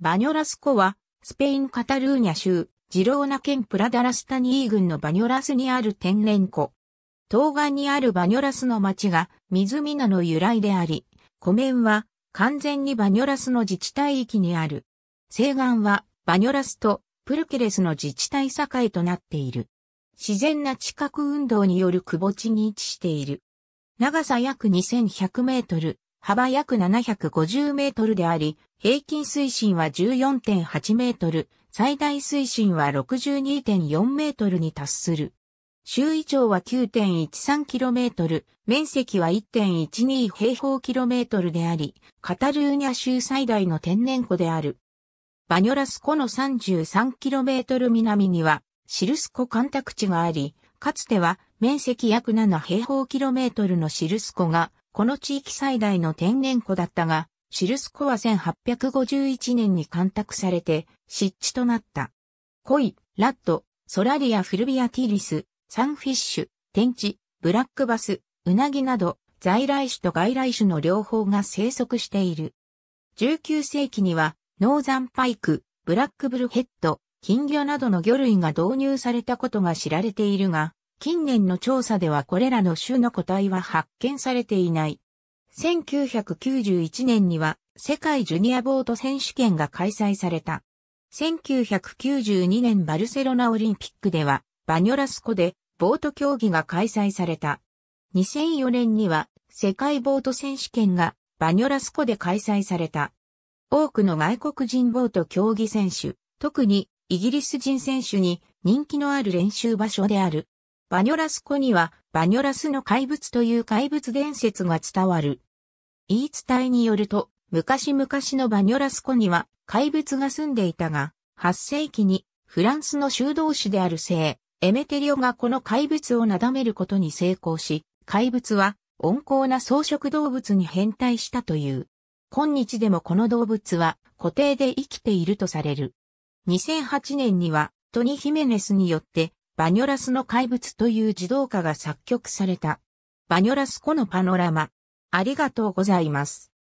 バニョラスコは、スペイン・カタルーニャ州、ジローナ県プラダラスタニー郡のバニョラスにある天然湖。東岸にあるバニョラスの町が、湖名の由来であり、湖面は、完全にバニョラスの自治体域にある。西岸は、バニョラスと、プルケレスの自治体境となっている。自然な地殻運動による窪地に位置している。長さ約2100メートル、幅約750メートルであり、平均水深は14.8メートル、最大水深は62.4メートルに達する。周囲長は9 1 3トル、面積は1.12平方キロメートルであり、カタルーニャ州最大の天然湖である。バニョラス湖の3 3トル南には、シルス湖干拓地があり、かつては面積約7平方キロメートルのシルス湖がこの地域最大の天然湖だったが、シルス湖は1851年に干拓されて湿地となった。コイ、ラッド、ソラリア・フルビアティリス、サンフィッシュ、天地、ブラックバス、ウナギなど、在来種と外来種の両方が生息している。19世紀には、ノーザンパイク、ブラックブルヘッド、金魚などの魚類が導入されたことが知られているが、近年の調査ではこれらの種の個体は発見されていない。1991年には世界ジュニアボート選手権が開催された。1992年バルセロナオリンピックではバニョラスコでボート競技が開催された。2004年には世界ボート選手権がバニョラスコで開催された。多くの外国人ボート競技選手、特にイギリス人選手に人気のある練習場所であるバニョラス湖には、バニョラスの怪物という怪物伝説が伝わる。言い伝えによると、昔々のバニョラス湖には怪物が住んでいたが、8世紀にフランスの修道士である聖、エメテリオがこの怪物をなだめることに成功し、怪物は温厚な草食動物に変態したという。今日でもこの動物は固定で生きているとされる。2008年にはトニ・ヒメネスによってバニョラスの怪物という自動化が作曲された。バニョラスコのパノラマ。ありがとうございます。